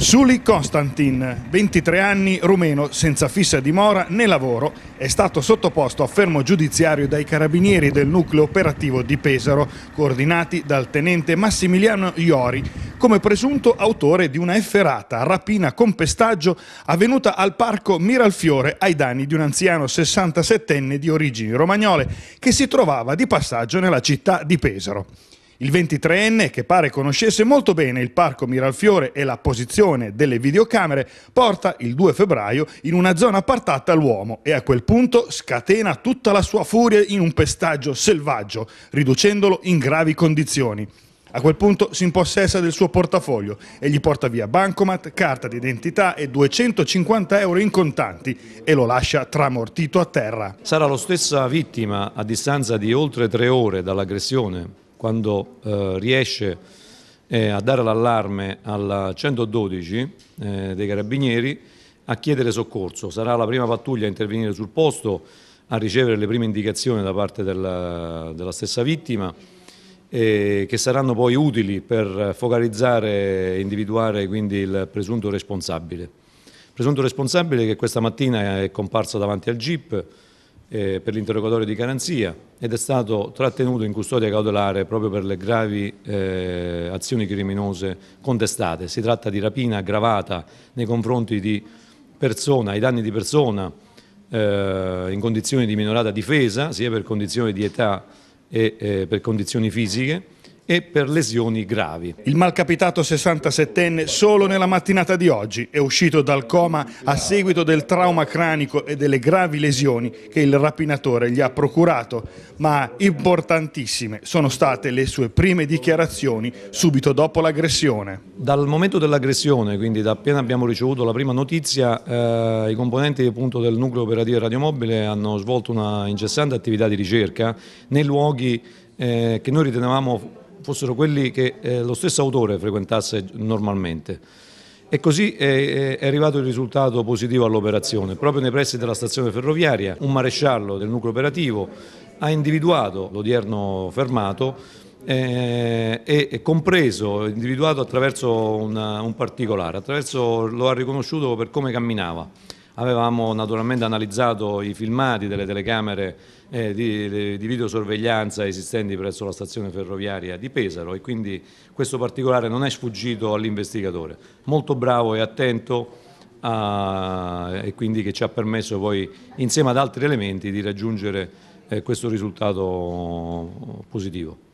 Suli Constantin, 23 anni, rumeno, senza fissa dimora né lavoro, è stato sottoposto a fermo giudiziario dai carabinieri del nucleo operativo di Pesaro, coordinati dal tenente Massimiliano Iori, come presunto autore di una efferata rapina con pestaggio avvenuta al parco Miralfiore ai danni di un anziano 67enne di origini romagnole che si trovava di passaggio nella città di Pesaro. Il 23enne, che pare conoscesse molto bene il parco Miralfiore e la posizione delle videocamere, porta il 2 febbraio in una zona appartata all'uomo e a quel punto scatena tutta la sua furia in un pestaggio selvaggio, riducendolo in gravi condizioni. A quel punto si impossessa del suo portafoglio e gli porta via bancomat, carta d'identità e 250 euro in contanti e lo lascia tramortito a terra. Sarà lo stessa vittima a distanza di oltre tre ore dall'aggressione quando eh, riesce eh, a dare l'allarme al 112 eh, dei carabinieri a chiedere soccorso. Sarà la prima pattuglia a intervenire sul posto, a ricevere le prime indicazioni da parte della, della stessa vittima, eh, che saranno poi utili per focalizzare e individuare quindi il presunto responsabile. Il presunto responsabile che questa mattina è comparso davanti al GIP, eh, per l'interrogatorio di garanzia ed è stato trattenuto in custodia cautelare proprio per le gravi eh, azioni criminose contestate. Si tratta di rapina aggravata nei confronti di persona, ai danni di persona eh, in condizioni di minorata difesa, sia per condizioni di età e eh, per condizioni fisiche e per lesioni gravi. Il malcapitato 67enne solo nella mattinata di oggi è uscito dal coma a seguito del trauma cranico e delle gravi lesioni che il rapinatore gli ha procurato, ma importantissime sono state le sue prime dichiarazioni subito dopo l'aggressione. Dal momento dell'aggressione, quindi da appena abbiamo ricevuto la prima notizia, eh, i componenti appunto, del nucleo operativo radiomobile hanno svolto una incessante attività di ricerca nei luoghi eh, che noi ritenevamo fossero quelli che eh, lo stesso autore frequentasse normalmente. E così è, arrivato il risultato positivo all'operazione. Proprio nei pressi della stazione ferroviaria un maresciallo del nucleo operativo ha individuato l'odierno fermato eh, e eh, compreso, individuato attraverso una, un particolare, attraverso, lo ha riconosciuto per come camminava avevamo naturalmente analizzato i filmati delle telecamere eh, di, di, videosorveglianza esistenti presso la stazione ferroviaria di Pesaro e quindi questo particolare non è sfuggito all'investigatore. Molto bravo e attento a, ah, e quindi che ci ha permesso poi insieme ad altri elementi di raggiungere eh, questo risultato positivo.